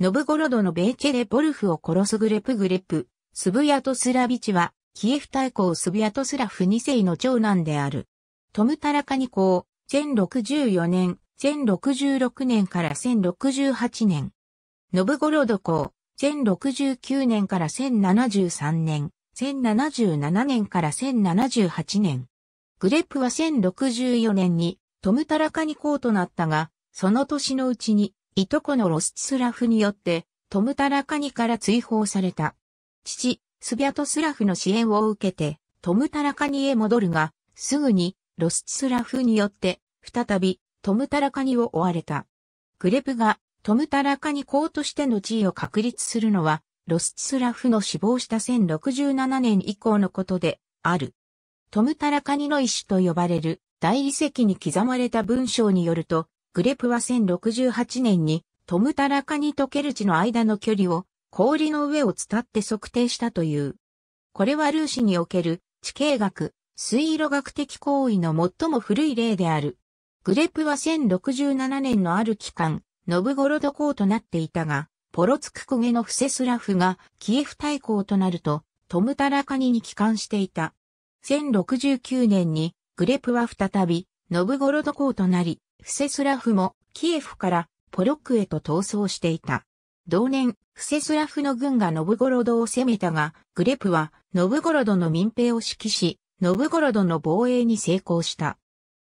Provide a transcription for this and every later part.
ノブゴロドのベーチェレボルフを殺すグレプグレプ、スブヤトスラビチは、キエフ大公スブヤトスラフ2世の長男である。トムタラカニ公、1064年、1066年から1068年。ノブゴロド公、1069年から1073年、1077年から1078年。グレップは1064年にトムタラカニ公となったが、その年のうちにいとこのロスツラフによって、トムタラカニから追放された。父、スビャトスラフの支援を受けて、トムタラカニへ戻るが、すぐに、ロスツラフによって、再び、トムタラカニを追われた。グレプが、トムタラカニ公としての地位を確立するのは、ロスツラフの死亡した1067年以降のことで、ある。トムタラカニの一種と呼ばれる、大理石に刻まれた文章によると、グレプは1068年にトムタラカニとケルチの間の距離を氷の上を伝って測定したという。これはルーシにおける地形学、水路学的行為の最も古い例である。グレプは1067年のある期間、ノブゴロド港となっていたが、ポロツクコゲのフセスラフがキエフ大港となると、トムタラカニに帰還していた。1069年にグレプは再びノブゴロド港となり、フセスラフもキエフからポロックへと逃走していた。同年、フセスラフの軍がノブゴロドを攻めたが、グレプはノブゴロドの民兵を指揮し、ノブゴロドの防衛に成功した。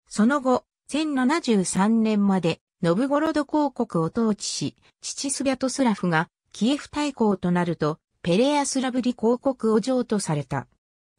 その後、1073年までノブゴロド公国を統治し、父スビャトスラフがキエフ大公となると、ペレアスラブリ公国を譲渡された。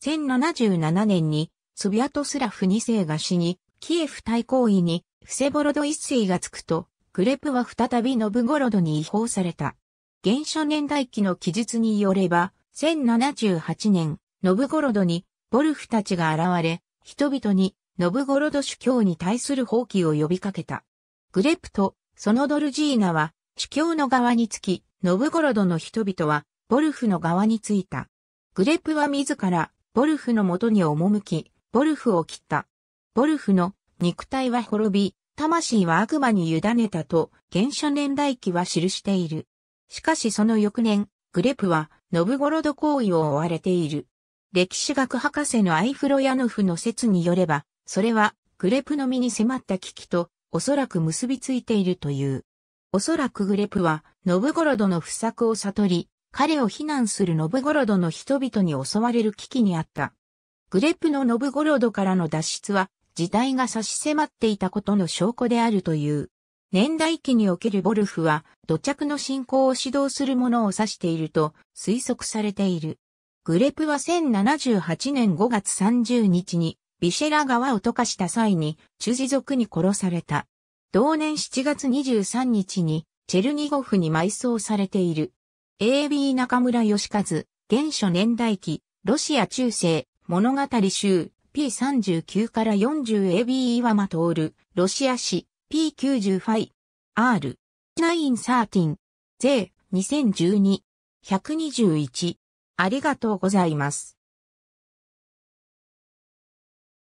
1077年に、スビャトスラフ2世が死に、キエフ大公位にフセボロド一世がつくと、クレプは再びノブゴロドに違法された。原初年代記の記述によれば、1078年、ノブゴロドに、ボルフたちが現れ、人々に、ノブゴロド主教に対する放棄を呼びかけた。グレプと、そのドルジーナは、主教の側につき、ノブゴロドの人々は、ボルフの側についた。グレプは自ら、ボルフの元に赴き、ボルフを切った。ボルフの肉体は滅び、魂は悪魔に委ねたと、原初年代記は記している。しかしその翌年、グレプは、ノブゴロド行為を追われている。歴史学博士のアイフロヤノフの説によれば、それは、グレプの身に迫った危機と、おそらく結びついているという。おそらくグレプは、ノブゴロドの不作を悟り、彼を非難するノブゴロドの人々に襲われる危機にあった。グレプのノブゴロドからの脱出は、時代が差し迫っていたことの証拠であるという。年代記におけるボルフは土着の信仰を指導するものを指していると推測されている。グレプは1078年5月30日にビシェラ川を溶かした際に中ュ族に殺された。同年7月23日にチェルニゴフに埋葬されている。AB 中村義和、原初年代記、ロシア中世、物語集、P39 から 40AB 岩間る、ロシア市 P90 ファイ、R、913、税、2012、121。ありがとうございます。